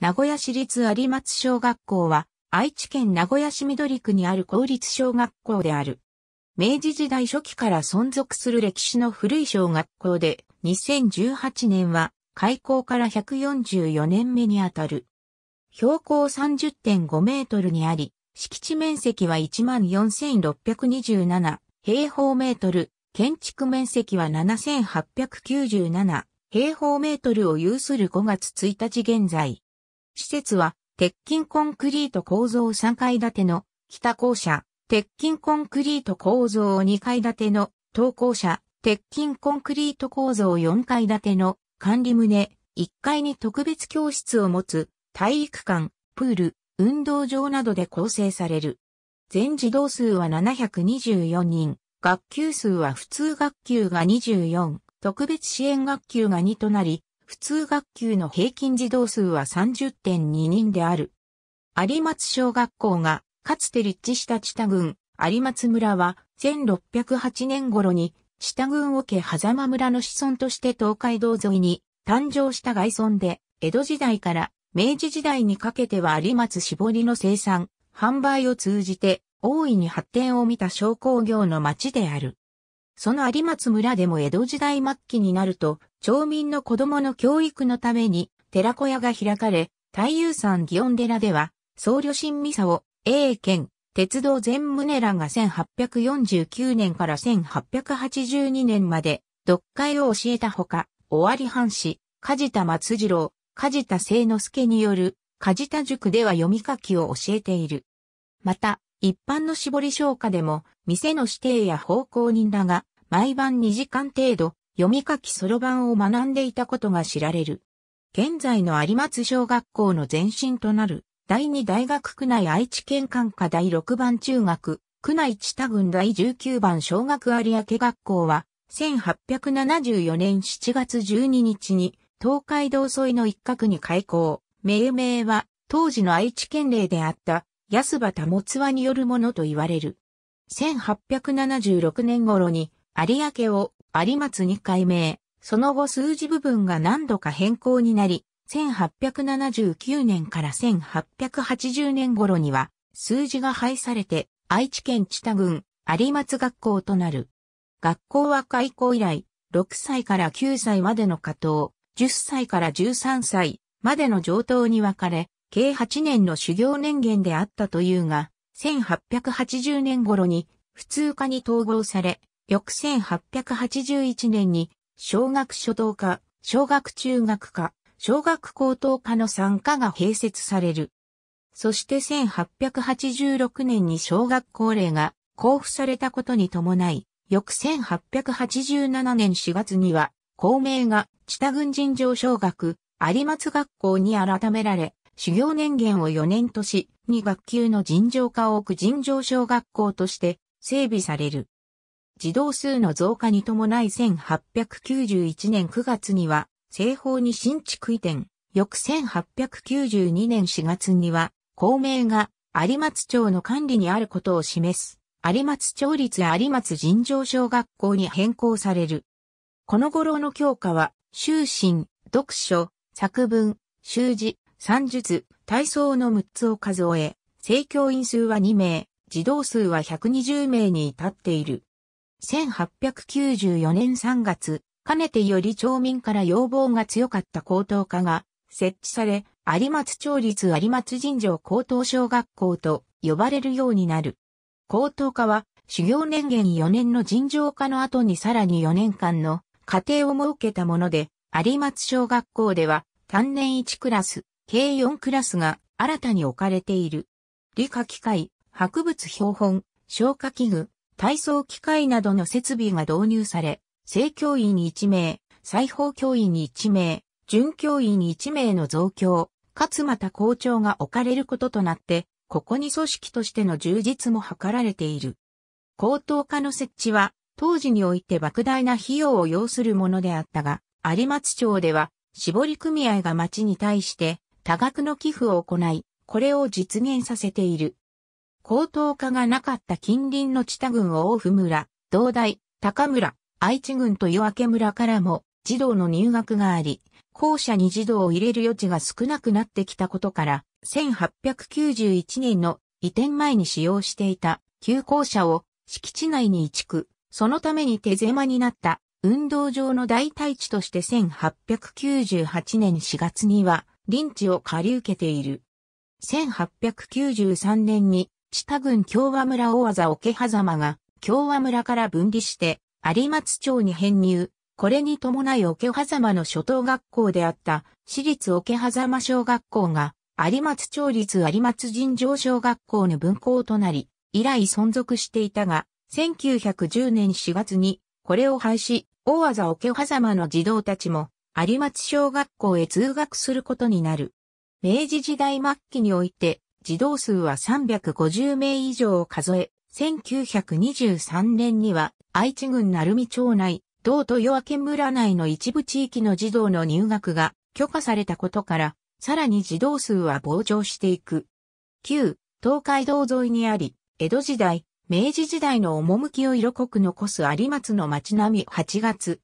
名古屋市立有松小学校は、愛知県名古屋市緑区にある公立小学校である。明治時代初期から存続する歴史の古い小学校で、2018年は開校から144年目にあたる。標高30.5メートルにあり、敷地面積は14,627平方メートル、建築面積は7,897平方メートルを有する5月1日現在。施設は、鉄筋コンクリート構造3階建ての北校舎、鉄筋コンクリート構造2階建ての東校舎、鉄筋コンクリート構造4階建ての管理棟、1階に特別教室を持つ体育館、プール、運動場などで構成される。全児童数は724人、学級数は普通学級が24、特別支援学級が2となり、普通学級の平均児童数は30.2人である。有松小学校がかつて立地した知多郡有松村は1608年頃に知多郡桶狭間村の子孫として東海道沿いに誕生した外村で江戸時代から明治時代にかけては有松絞りの生産、販売を通じて大いに発展を見た商工業の町である。その有松村でも江戸時代末期になると町民の子供の教育のために寺小屋が開かれ、太友山祇園寺では、僧侶神ミサを、A 県、鉄道全宗らが1849年から1882年まで、読解を教えたほか、尾張藩士、梶田松次郎、梶田聖之助による、梶田塾では読み書きを教えている。また、一般の絞り消化でも、店の指定や奉公人らが、毎晩2時間程度、読み書きそろばんを学んでいたことが知られる。現在の有松小学校の前身となる、第二大学区内愛知県管課第六番中学、区内千多郡第十九番小学有明学校は、1874年7月12日に、東海道沿いの一角に開校。命名は、当時の愛知県令であった、安葉つわによるものと言われる。1876年頃に、有明を有松に改名、その後数字部分が何度か変更になり、1879年から1880年頃には、数字が廃されて、愛知県知多郡、有松学校となる。学校は開校以来、6歳から9歳までの下等、10歳から13歳までの上等に分かれ、計8年の修行年限であったというが、1880年頃に普通科に統合され、翌1881年に、小学初等科、小学中学科、小学高等科の参加が併設される。そして1886年に小学校令が交付されたことに伴い、翌1887年4月には、校名が北軍郡尋常小学、有松学校に改められ、修行年限を4年とし、2学級の尋常科を置く尋常小学校として整備される。児童数の増加に伴い1891年9月には、西方に新築移転、翌1892年4月には、公明が有松町の管理にあることを示す、有松町立有松尋常小学校に変更される。この頃の教科は、修身、読書、作文、習字、算術、体操の6つを数え、正教員数は2名、児童数は120名に至っている。1894年3月、かねてより町民から要望が強かった高等科が設置され、有松町立有松尋常高等小学校と呼ばれるようになる。高等科は修行年限4年の尋常科の後にさらに4年間の家庭を設けたもので、有松小学校では単年1クラス、計4クラスが新たに置かれている。理科機械、博物標本、消化器具、体操機械などの設備が導入され、正教員1名、裁縫教員1名、準教員1名の増強、かつまた校長が置かれることとなって、ここに組織としての充実も図られている。高等科の設置は、当時において莫大な費用を要するものであったが、有松町では、絞り組合が町に対して、多額の寄付を行い、これを実現させている。高等化がなかった近隣の地田郡を大府村、道大、高村、愛知郡と夜明け村からも児童の入学があり、校舎に児童を入れる余地が少なくなってきたことから、1891年の移転前に使用していた旧校舎を敷地内に移築、そのために手狭になった運動場の代替地として1898年4月には臨地を借り受けている。1893年に知多郡京和村大技桶狭間が京和村から分離して有松町に編入。これに伴い桶狭間の初等学校であった私立桶狭間小学校が有松町立有松尋常小学校の分校となり、以来存続していたが、1910年4月にこれを廃止、大技桶狭間の児童たちも有松小学校へ通学することになる。明治時代末期において、児童数は350名以上を数え、1923年には愛知郡鳴海町内、道と夜明け村内の一部地域の児童の入学が許可されたことから、さらに児童数は膨張していく。旧、東海道沿いにあり、江戸時代、明治時代の趣を色濃く残す有松の町並み8月。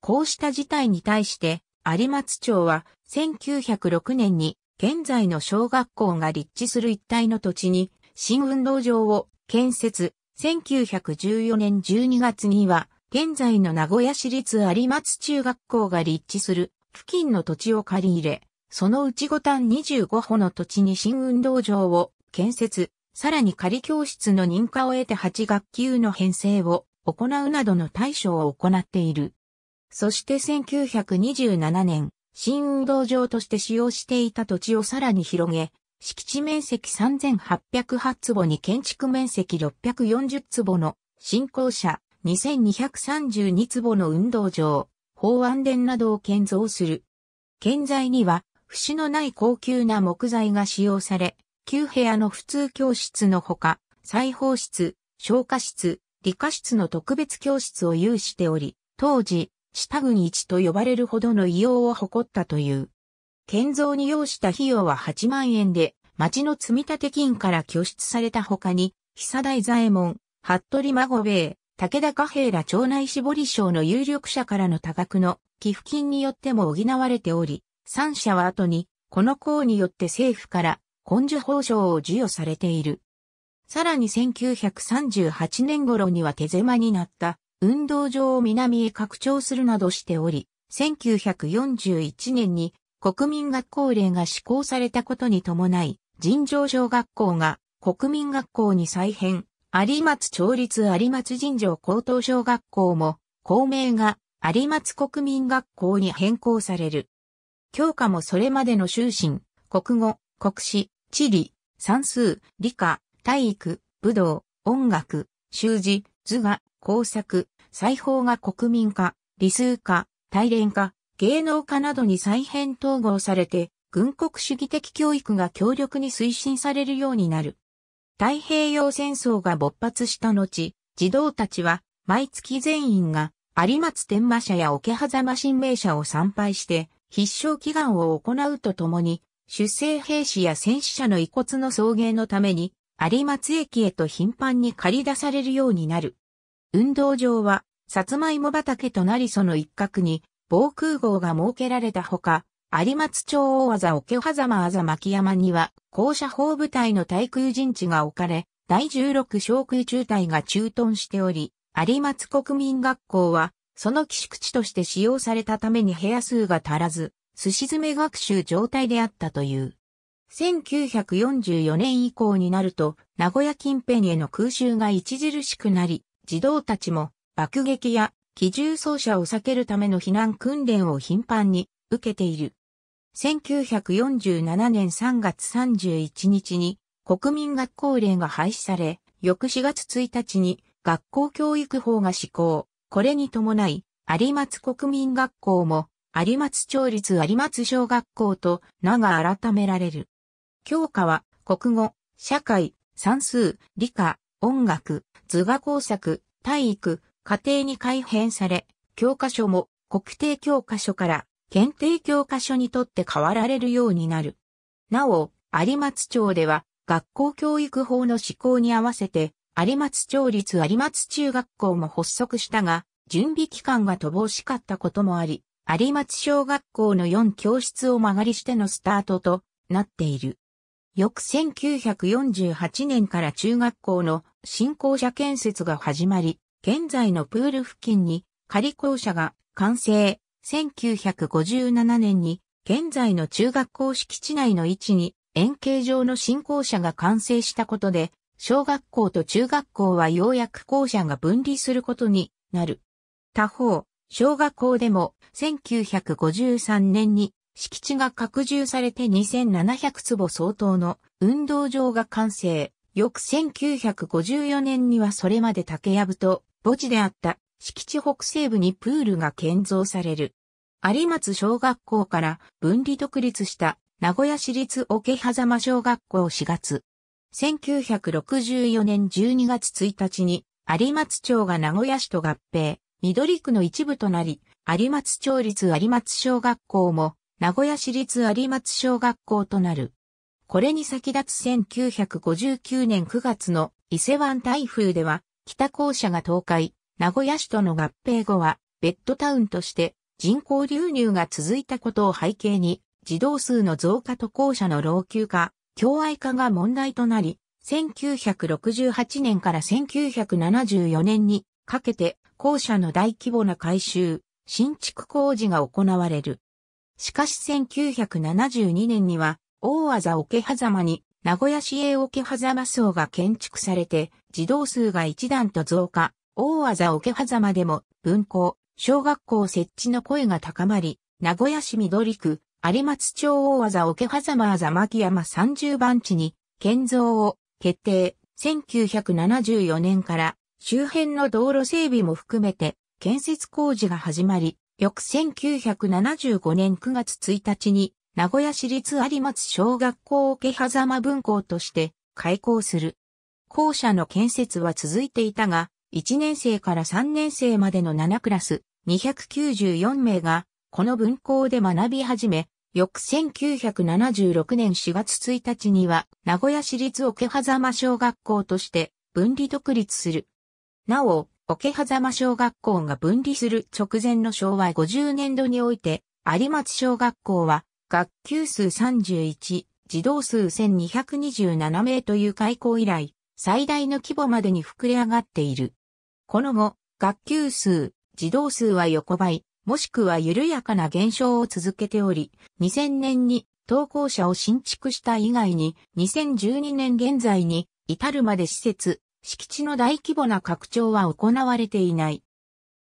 こうした事態に対して、有松町は1906年に現在の小学校が立地する一帯の土地に新運動場を建設、1914年12月には、現在の名古屋市立有松中学校が立地する付近の土地を借り入れ、そのうち五単25歩の土地に新運動場を建設、さらに仮教室の認可を得て8学級の編成を行うなどの対処を行っている。そして1927年、新運動場として使用していた土地をさらに広げ、敷地面積3808坪に建築面積640坪の新校舎2232坪の運動場、法安殿などを建造する。建材には、節のない高級な木材が使用され、旧部屋の普通教室のほか、裁縫室、消化室、理科室の特別教室を有しており、当時、下郡一と呼ばれるほどの異様を誇ったという。建造に要した費用は8万円で、町の積立金から拠出された他に、久大左衛門、服部孫兵衛、武田家平ら町内絞り省の有力者からの多額の寄付金によっても補われており、三社は後に、この項によって政府から根樹報奨を授与されている。さらに1938年頃には手狭になった運動場を南へ拡張するなどしており、1941年に国民学校令が施行されたことに伴い、尋常小学校が国民学校に再編、有松町立有松尋常高等小学校も、校名が有松国民学校に変更される。教科もそれまでの修身、国語、国史、地理、算数、理科、体育、武道、音楽、習字、図画、工作、裁縫が国民化、理数化、大連化、芸能化などに再編統合されて、軍国主義的教育が強力に推進されるようになる。太平洋戦争が勃発した後、児童たちは毎月全員が有松天馬社や桶狭間神明社を参拝して必勝祈願を行うとともに、出生兵士や戦死者の遺骨の送迎のために有松駅へと頻繁に駆り出されるようになる。運動場は、さつまいも畑となりその一角に、防空壕が設けられたほか、有松町大技桶狭間あざ巻山には、高射砲部隊の対空陣地が置かれ、第16小空中隊が駐屯しており、有松国民学校は、その寄宿地として使用されたために部屋数が足らず、すし詰め学習状態であったという。1944年以降になると、名古屋近辺への空襲が著しくなり、児童たちも爆撃や機銃走者を避けるための避難訓練を頻繁に受けている。1947年3月31日に国民学校令が廃止され、翌4月1日に学校教育法が施行。これに伴い、有松国民学校も有松町立有松小学校と名が改められる。教科は国語、社会、算数、理科、音楽、図画工作、体育、家庭に改編され、教科書も国定教科書から検定教科書にとって変わられるようになる。なお、有松町では学校教育法の施行に合わせて、有松町立有松中学校も発足したが、準備期間が乏しかったこともあり、有松小学校の4教室を曲がりしてのスタートとなっている。翌1948年から中学校の新校舎建設が始まり、現在のプール付近に仮校舎が完成。1957年に現在の中学校敷地内の位置に円形状の新校舎が完成したことで、小学校と中学校はようやく校舎が分離することになる。他方、小学校でも1953年に敷地が拡充されて2700坪相当の運動場が完成。翌1954年にはそれまで竹やぶと墓地であった敷地北西部にプールが建造される。有松小学校から分離独立した名古屋市立桶狭間小学校4月。1964年12月1日に有松町が名古屋市と合併、緑区の一部となり、有松町立有松小学校も名古屋市立有松小学校となる。これに先立つ1959年9月の伊勢湾台風では、北校舎が倒壊、名古屋市との合併後は、ベッドタウンとして人口流入が続いたことを背景に、児童数の増加と校舎の老朽化、共愛化が問題となり、1968年から1974年にかけて校舎の大規模な改修、新築工事が行われる。しかし1972年には、大技桶狭間に、名古屋市営桶狭間層が建築されて、児童数が一段と増加、大技桶狭間でも、分校、小学校設置の声が高まり、名古屋市緑区、有松町大技桶狭間あざ山30番地に、建造を決定、1974年から、周辺の道路整備も含めて、建設工事が始まり、翌1975年9月1日に、名古屋市立有松小学校桶狭間分校として開校する。校舎の建設は続いていたが、1年生から3年生までの7クラス294名がこの分校で学び始め、翌1976年4月1日には名古屋市立桶狭間小学校として分離独立する。なお、桶狭間小学校が分離する直前の昭和50年度において、有松小学校は、学級数31、児童数1227名という開校以来、最大の規模までに膨れ上がっている。この後、学級数、児童数は横ばい、もしくは緩やかな減少を続けており、2000年に投稿者を新築した以外に、2012年現在に至るまで施設、敷地の大規模な拡張は行われていない。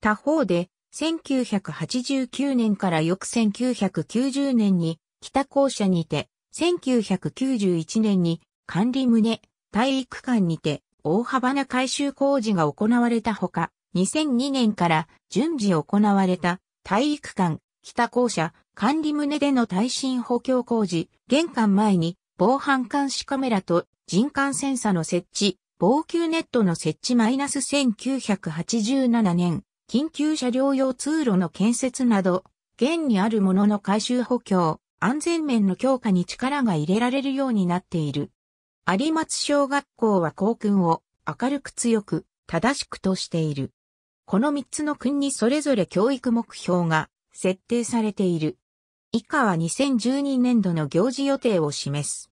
他方で、1989年から翌1990年に北校舎にて、1991年に管理棟体育館にて大幅な改修工事が行われたほか、2002年から順次行われた体育館、北校舎、管理棟での耐震補強工事、玄関前に防犯監視カメラと人感センサの設置、防球ネットの設置マイナス -1987 年、緊急車両用通路の建設など、現にあるものの改修補強、安全面の強化に力が入れられるようになっている。有松小学校は校訓を明るく強く、正しくとしている。この3つの訓にそれぞれ教育目標が設定されている。以下は2012年度の行事予定を示す。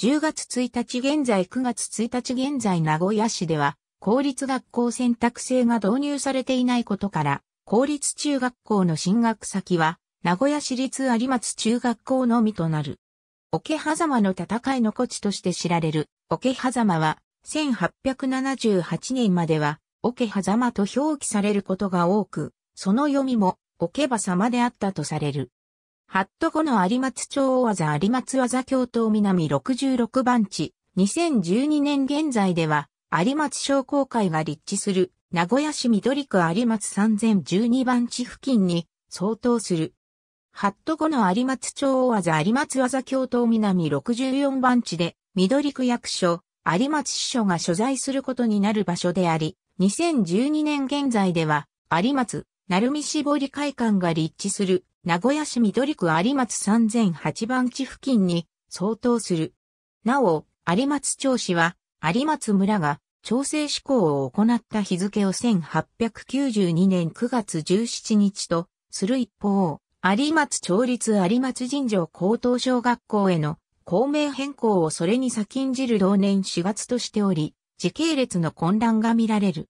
10月1日現在9月1日現在名古屋市では、公立学校選択制が導入されていないことから、公立中学校の進学先は、名古屋市立有松中学校のみとなる。桶狭間の戦いの古地として知られる、桶狭間は、1878年までは、桶狭間と表記されることが多く、その読みも、桶狭間であったとされる。ハット5の有松町大技有松技京都南66番地、2012年現在では、有松商工会が立地する、名古屋市緑区有松3012番地付近に相当する。ハット5の有松町大技有松技京都南64番地で、緑区役所、有松支所が所在することになる場所であり、2012年現在では、有松、鳴海絞り会館が立地する名古屋市緑区有松3008番地付近に相当する。なお、有松町市は、有松村が調整施行を行った日付を1892年9月17日とする一方、有松町立有松尋常高等小学校への校名変更をそれに先んじる同年4月としており、時系列の混乱が見られる。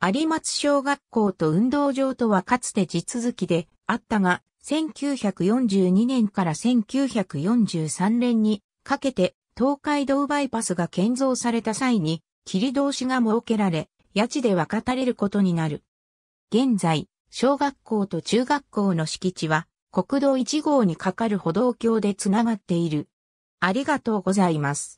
有松小学校と運動場とはかつて地続きであったが、1942年から1943年にかけて東海道バイパスが建造された際に切通しが設けられ、家地で分かたれることになる。現在、小学校と中学校の敷地は国道1号にかかる歩道橋でつながっている。ありがとうございます。